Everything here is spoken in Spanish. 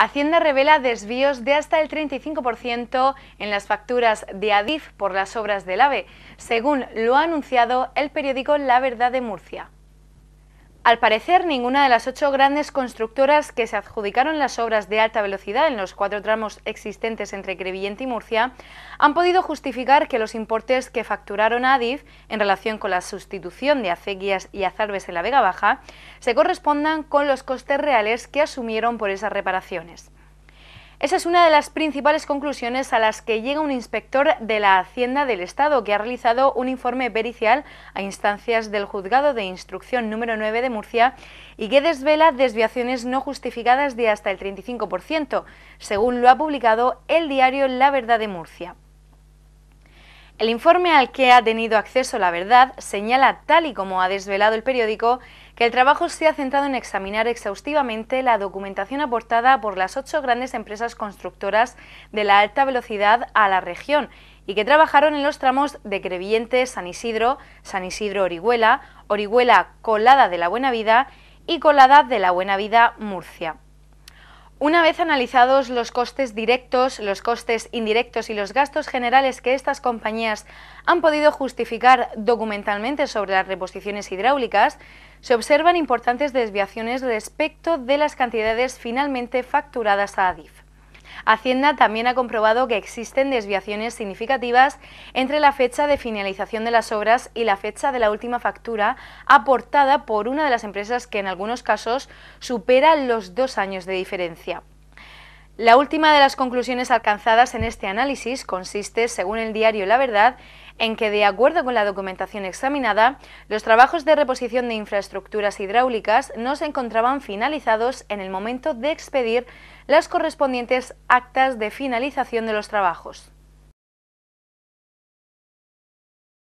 Hacienda revela desvíos de hasta el 35% en las facturas de Adif por las obras del AVE, según lo ha anunciado el periódico La Verdad de Murcia. Al parecer, ninguna de las ocho grandes constructoras que se adjudicaron las obras de alta velocidad en los cuatro tramos existentes entre Crevillente y Murcia han podido justificar que los importes que facturaron a Adif en relación con la sustitución de acequias y azarbes en la Vega Baja se correspondan con los costes reales que asumieron por esas reparaciones. Esa es una de las principales conclusiones a las que llega un inspector de la Hacienda del Estado que ha realizado un informe pericial a instancias del Juzgado de Instrucción número 9 de Murcia y que desvela desviaciones no justificadas de hasta el 35%, según lo ha publicado el diario La Verdad de Murcia. El informe al que ha tenido acceso la verdad señala, tal y como ha desvelado el periódico, que el trabajo se ha centrado en examinar exhaustivamente la documentación aportada por las ocho grandes empresas constructoras de la alta velocidad a la región y que trabajaron en los tramos de Creviente, San Isidro, San Isidro Orihuela, Orihuela Colada de la Buena Vida y Colada de la Buena Vida Murcia. Una vez analizados los costes directos, los costes indirectos y los gastos generales que estas compañías han podido justificar documentalmente sobre las reposiciones hidráulicas, se observan importantes desviaciones respecto de las cantidades finalmente facturadas a ADIF. Hacienda también ha comprobado que existen desviaciones significativas entre la fecha de finalización de las obras y la fecha de la última factura aportada por una de las empresas que en algunos casos supera los dos años de diferencia. La última de las conclusiones alcanzadas en este análisis consiste, según el diario La Verdad, en que, de acuerdo con la documentación examinada, los trabajos de reposición de infraestructuras hidráulicas no se encontraban finalizados en el momento de expedir las correspondientes actas de finalización de los trabajos.